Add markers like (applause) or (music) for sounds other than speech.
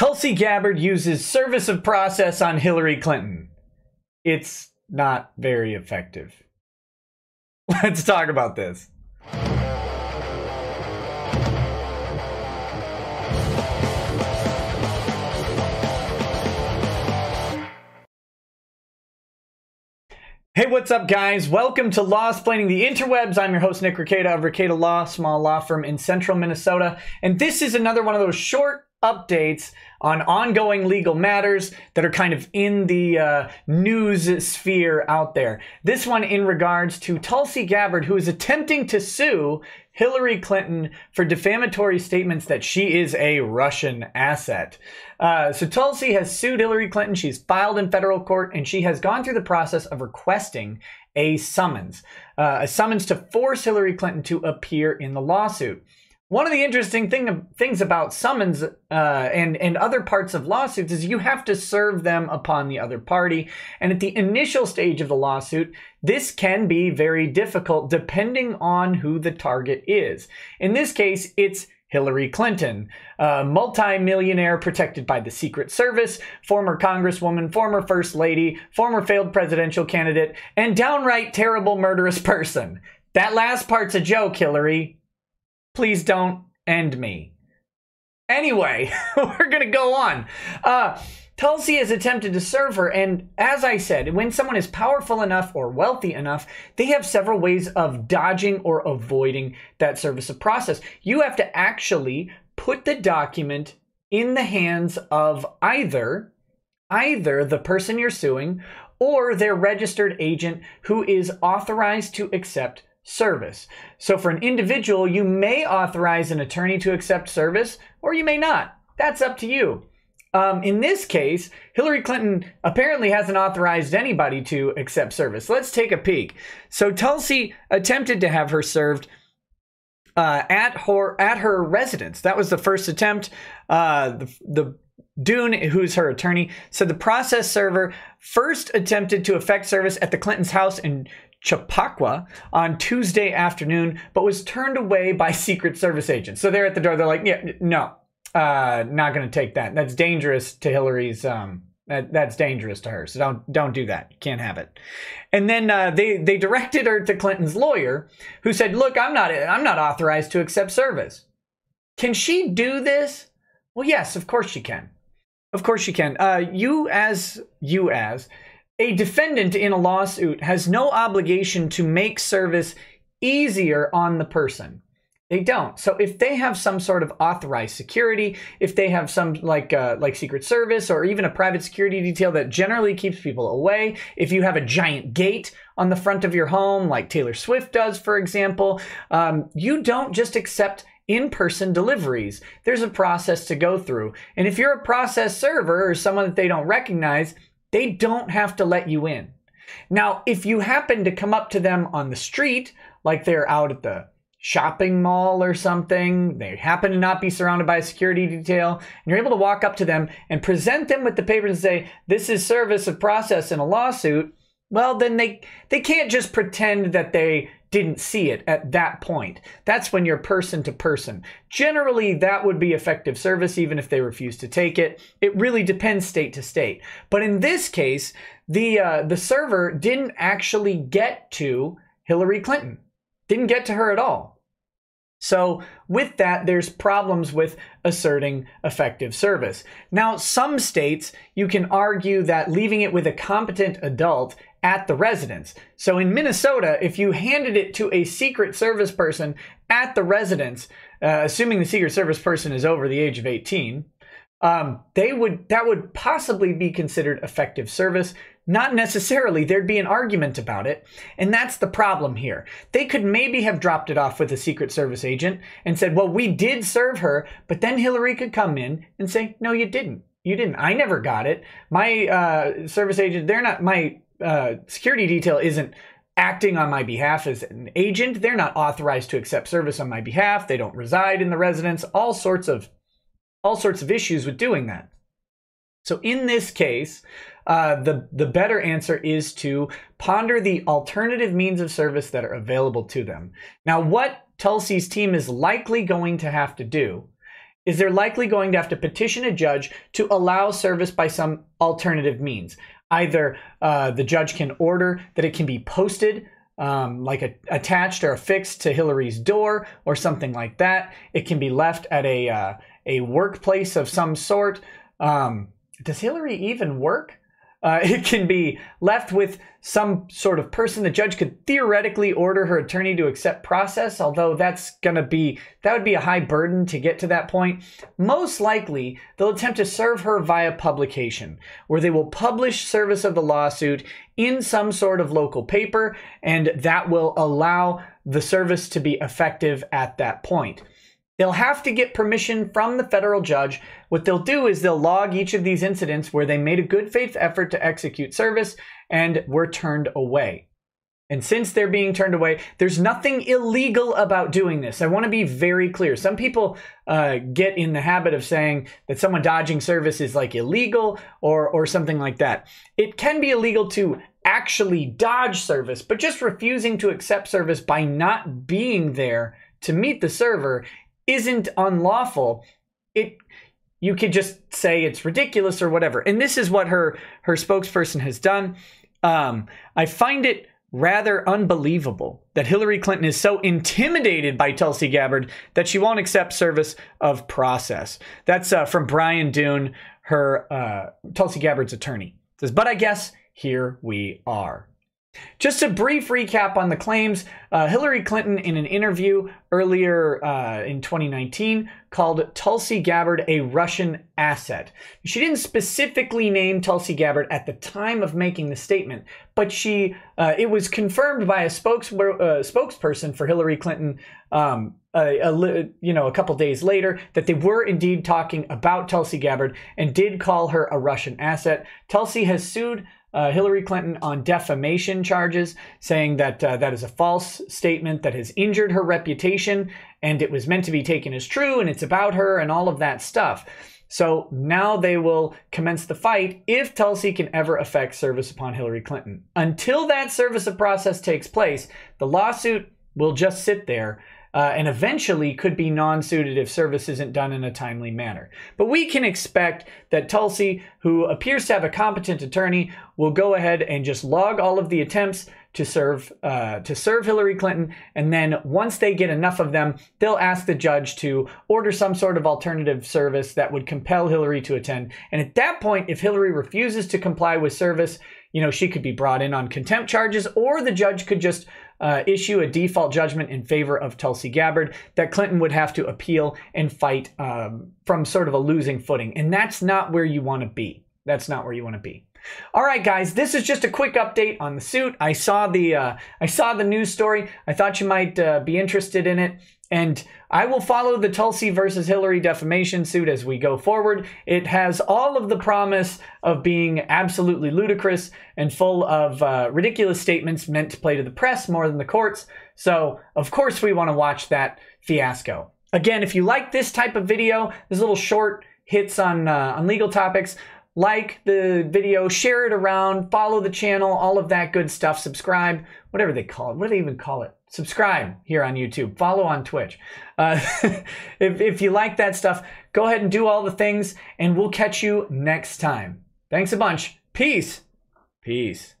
Tulsi Gabbard uses service of process on Hillary Clinton. It's not very effective. (laughs) Let's talk about this. Hey, what's up, guys? Welcome to Law Explaining the Interwebs. I'm your host, Nick Ricada of Ricada Law, small law firm in central Minnesota. And this is another one of those short updates on ongoing legal matters that are kind of in the uh, news sphere out there. This one in regards to Tulsi Gabbard, who is attempting to sue Hillary Clinton for defamatory statements that she is a Russian asset. Uh, so Tulsi has sued Hillary Clinton. She's filed in federal court and she has gone through the process of requesting a summons, uh, a summons to force Hillary Clinton to appear in the lawsuit one of the interesting thing, things about summons uh, and and other parts of lawsuits is you have to serve them upon the other party. And at the initial stage of the lawsuit, this can be very difficult depending on who the target is. In this case, it's Hillary Clinton, a multimillionaire protected by the Secret Service, former Congresswoman, former First Lady, former failed presidential candidate, and downright terrible murderous person. That last part's a joke, Hillary. Please don't end me. Anyway, (laughs) we're going to go on. Uh, Tulsi has attempted to serve her, and as I said, when someone is powerful enough or wealthy enough, they have several ways of dodging or avoiding that service of process. You have to actually put the document in the hands of either either the person you're suing or their registered agent who is authorized to accept service. So for an individual, you may authorize an attorney to accept service or you may not. That's up to you. Um, in this case, Hillary Clinton apparently hasn't authorized anybody to accept service. Let's take a peek. So Tulsi attempted to have her served uh, at her at her residence. That was the first attempt. Uh, the, the Dune, who's her attorney, said the process server first attempted to effect service at the Clintons' house in Chappaqua on Tuesday afternoon, but was turned away by (laughs) Secret Service agents. So they're at the door. They're like, yeah, no, uh, not going to take that. That's dangerous to Hillary's. Um, that, that's dangerous to her. So don't don't do that. You can't have it. And then uh, they they directed her to Clinton's lawyer, who said, "Look, I'm not I'm not authorized to accept service. Can she do this? Well, yes, of course she can. Of course she can. Uh, you as you as a defendant in a lawsuit has no obligation to make service easier on the person. They don't. So if they have some sort of authorized security, if they have some like uh, like Secret Service or even a private security detail that generally keeps people away, if you have a giant gate on the front of your home like Taylor Swift does, for example, um, you don't just accept in-person deliveries. There's a process to go through, and if you're a process server or someone that they don't recognize, they don't have to let you in. Now, if you happen to come up to them on the street, like they're out at the shopping mall or something, they happen to not be surrounded by a security detail, and you're able to walk up to them and present them with the papers and say, This is service of process in a lawsuit, well, then they, they can't just pretend that they didn't see it at that point. That's when you're person to person. Generally, that would be effective service, even if they refuse to take it. It really depends state to state. But in this case, the uh, the server didn't actually get to Hillary Clinton. Didn't get to her at all. So, with that, there's problems with asserting effective service. Now, some states, you can argue that leaving it with a competent adult at the residence. So in Minnesota, if you handed it to a Secret Service person at the residence, uh, assuming the Secret Service person is over the age of 18, um, they would that would possibly be considered effective service. Not necessarily. There'd be an argument about it, and that's the problem here. They could maybe have dropped it off with a Secret Service agent and said, "Well, we did serve her," but then Hillary could come in and say, "No, you didn't. You didn't. I never got it. My uh, service agent. They're not my uh, security detail isn't acting on my behalf as an agent. They're not authorized to accept service on my behalf. They don't reside in the residence. All sorts of all sorts of issues with doing that. So in this case, uh, the the better answer is to ponder the alternative means of service that are available to them. Now, what Tulsi's team is likely going to have to do is they're likely going to have to petition a judge to allow service by some alternative means either uh, the judge can order that it can be posted um, like a, attached or affixed to Hillary's door or something like that. It can be left at a uh, a workplace of some sort. Um, does Hillary even work? Uh, (laughs) it can be left with some sort of person. The judge could theoretically order her attorney to accept process, although that's going to be, that would be a high burden to get to that point. Most likely, they'll attempt to serve her via publication, where they will publish service of the lawsuit in some sort of local paper, and that will allow the service to be effective at that point. They'll have to get permission from the federal judge. What they'll do is they'll log each of these incidents where they made a good faith effort to execute service and were turned away. And since they're being turned away, there's nothing illegal about doing this. I want to be very clear. Some people uh, get in the habit of saying that someone dodging service is like illegal or, or something like that. It can be illegal to actually dodge service, but just refusing to accept service by not being there to meet the server isn't unlawful. It you could just say it's ridiculous or whatever. And this is what her her spokesperson has done. Um, I find it rather unbelievable that Hillary Clinton is so intimidated by Tulsi Gabbard that she won't accept service of process. That's uh, from Brian Dune, her uh, Tulsi Gabbard's attorney. says, but I guess here we are. Just a brief recap on the claims. Uh, Hillary Clinton, in an interview earlier uh, in 2019, called Tulsi Gabbard a Russian asset. She didn't specifically name Tulsi Gabbard at the time of making the statement, but she uh, it was confirmed by a spokes- uh, spokesperson for Hillary Clinton. Um, a, a, you know, a couple days later, that they were indeed talking about Tulsi Gabbard and did call her a Russian asset. Tulsi has sued uh, Hillary Clinton on defamation charges, saying that uh, that is a false statement that has injured her reputation and it was meant to be taken as true and it's about her and all of that stuff. So now they will commence the fight if Tulsi can ever affect service upon Hillary Clinton. Until that service of process takes place, the lawsuit will just sit there uh, and eventually could be non suited if service isn't done in a timely manner. But we can expect that Tulsi, who appears to have a competent attorney, will go ahead and just log all of the attempts to serve uh, to serve Hillary Clinton, and then once they get enough of them, they'll ask the judge to order some sort of alternative service that would compel Hillary to attend. And at that point, if Hillary refuses to comply with service, you know she could be brought in on contempt charges, or the judge could just uh, issue a default judgment in favor of Tulsi Gabbard that Clinton would have to appeal and fight um, from sort of a losing footing. And that's not where you want to be. That's not where you want to be. All right, guys, this is just a quick update on the suit. I saw the uh, I saw the news story. I thought you might uh, be interested in it. And I will follow the Tulsi versus Hillary defamation suit as we go forward. It has all of the promise of being absolutely ludicrous and full of uh, ridiculous statements meant to play to the press more than the courts. So, of course, we want to watch that fiasco. Again, if you like this type of video, this little short hits on uh, on legal topics, like the video, share it around, follow the channel, all of that good stuff. Subscribe, whatever they call it. What do they even call it? Subscribe here on YouTube. Follow on Twitch. Uh, (laughs) if, if you like that stuff, go ahead and do all the things, and we'll catch you next time. Thanks a bunch. Peace. Peace.